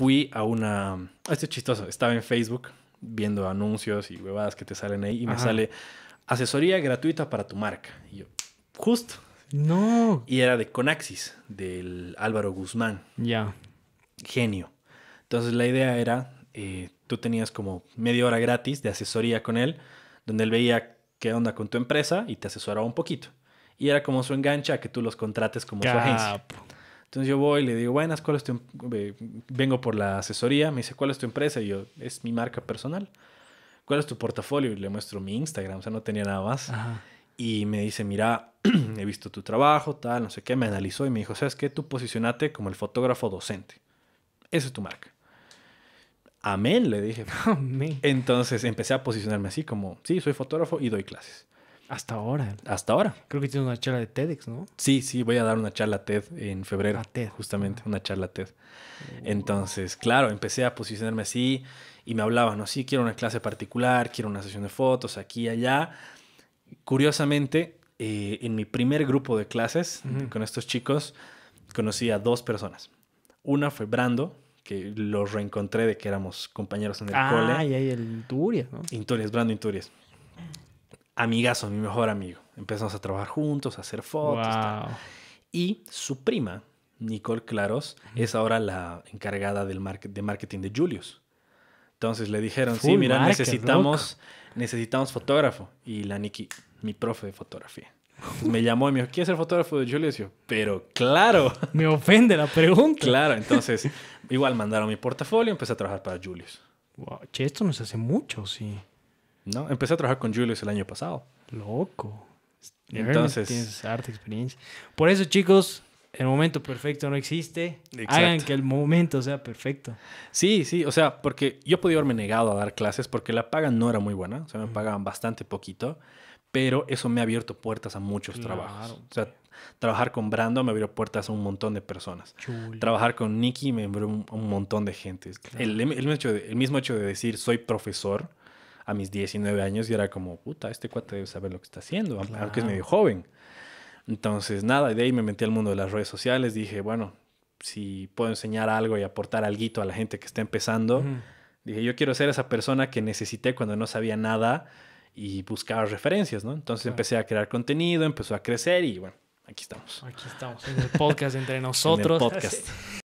fui a una... Esto es chistoso, estaba en Facebook viendo anuncios y huevadas que te salen ahí y me sale asesoría gratuita para tu marca. Y yo, justo. No. Y era de Conaxis, del Álvaro Guzmán. Ya. Genio. Entonces la idea era, eh, tú tenías como media hora gratis de asesoría con él, donde él veía qué onda con tu empresa y te asesoraba un poquito. Y era como su engancha a que tú los contrates como su agencia. Entonces yo voy y le digo, buenas, ¿cuál es tu em-? vengo por la asesoría? Me dice, ¿cuál es tu empresa? Y yo, es mi marca personal. ¿Cuál es tu portafolio? Y le muestro mi Instagram, o sea, no tenía nada más. Y me dice, mira, he visto tu trabajo, tal, no sé qué. Me analizó y me dijo, ¿sabes qué? Tú posicionate como el fotógrafo docente. Esa es tu marca. Amén, le dije. Amén. Entonces empecé a posicionarme así como, sí, soy fotógrafo y doy clases. Hasta ahora. Hasta ahora. Creo que tienes una charla de TEDx, ¿no? Sí, sí, voy a dar una charla TED en febrero. A ah, TED. Justamente, ah. una charla TED. Oh. Entonces, claro, empecé a posicionarme así y me hablaban, ¿no? Sí, quiero una clase particular, quiero una sesión de fotos aquí y allá. Curiosamente, eh, en mi primer grupo de clases con estos chicos, conocí a dos personas. Una fue Brando, que lo reencontré de que éramos compañeros en el ah, cole. Ah, y ahí el Turias, ¿no? Inturias, Brando Inturias amigazo, mi mejor amigo. Empezamos a trabajar juntos, a hacer fotos. Y su prima, Nicole Claros, es ahora la encargada del de marketing de Julius. Entonces le dijeron, sí, mira, necesitamos, necesitamos fotógrafo. Y la Nikki, mi profe de fotografía. me llamó y me dijo, es ser fotógrafo de Julius? Y yo, pero claro. Me ofende la pregunta. Claro, entonces igual mandaron mi portafolio y empecé a trabajar para Julius. Wow, che, esto nos hace mucho, sí. ¿no? Empecé a trabajar con Julius el año pasado. Loco. Entonces. Tienes arte experiencia. Por eso, chicos, el momento perfecto no existe. Hagan que el momento sea perfecto. Sí, sí, o sea, porque yo podía haberme negado a dar clases porque la paga no era muy buena, o sea, me pagaban bastante poquito, pero eso me ha abierto puertas a muchos trabajos. O sea, trabajar con Brando me abrió puertas a un montón de personas. Trabajar con Nicky me abrió un, montón de gente. el, mismo hecho de decir soy profesor a mis 19 años y era como, puta, este cuate debe saber lo que está haciendo, aunque es medio joven. Entonces, nada, de ahí me metí al mundo de las redes sociales, dije, bueno, si puedo enseñar algo y aportar algo a la gente que está empezando, dije, yo quiero ser esa persona que necesité cuando no sabía nada y buscaba referencias, ¿no? Entonces empecé a crear contenido, empezó a crecer y bueno, aquí estamos. Aquí estamos, en el podcast entre nosotros.